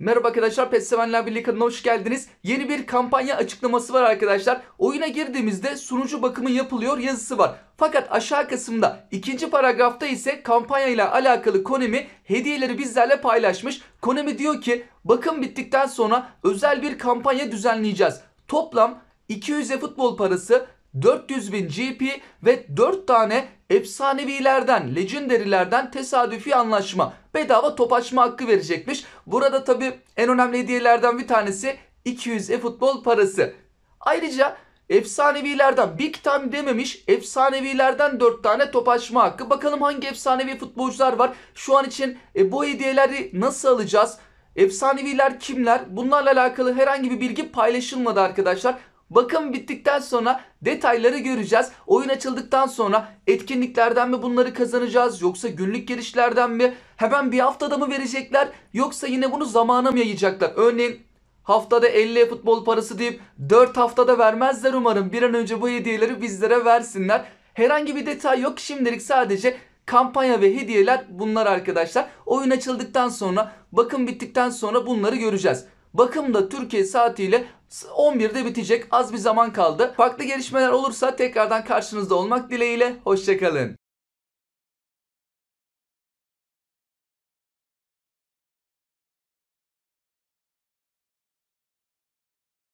Merhaba arkadaşlar PES Sevenler Birliği kanalına hoş geldiniz. Yeni bir kampanya açıklaması var arkadaşlar. Oyuna girdiğimizde sunucu bakımı yapılıyor yazısı var. Fakat aşağı kısımda ikinci paragrafta ise kampanya ile alakalı Konemi hediyeleri bizlerle paylaşmış. Konemi diyor ki bakım bittikten sonra özel bir kampanya düzenleyeceğiz. Toplam 200'e futbol parası, 400 bin GP ve 4 tane efsanevilerden, legendary'lerden tesadüfi anlaşma bedava top açma hakkı verecekmiş. Burada tabi en önemli hediyelerden bir tanesi 200 e-futbol parası. Ayrıca efsanevilerden big time dememiş efsanevilerden 4 tane top açma hakkı. Bakalım hangi efsanevi futbolcular var. Şu an için e, bu hediyeleri nasıl alacağız? Efsaneviler kimler? Bunlarla alakalı herhangi bir bilgi paylaşılmadı arkadaşlar. Bakım bittikten sonra detayları göreceğiz. Oyun açıldıktan sonra etkinliklerden mi bunları kazanacağız yoksa günlük girişlerden mi? Hemen bir haftada mı verecekler yoksa yine bunu zamana mı yayacaklar? Örneğin haftada 50 futbol parası deyip 4 haftada vermezler umarım. Bir an önce bu hediyeleri bizlere versinler. Herhangi bir detay yok şimdilik sadece kampanya ve hediyeler bunlar arkadaşlar. Oyun açıldıktan sonra bakım bittikten sonra bunları göreceğiz. Bakım da Türkiye saatiyle 11'de bitecek. Az bir zaman kaldı. Farklı gelişmeler olursa tekrardan karşınızda olmak dileğiyle. Hoşçakalın.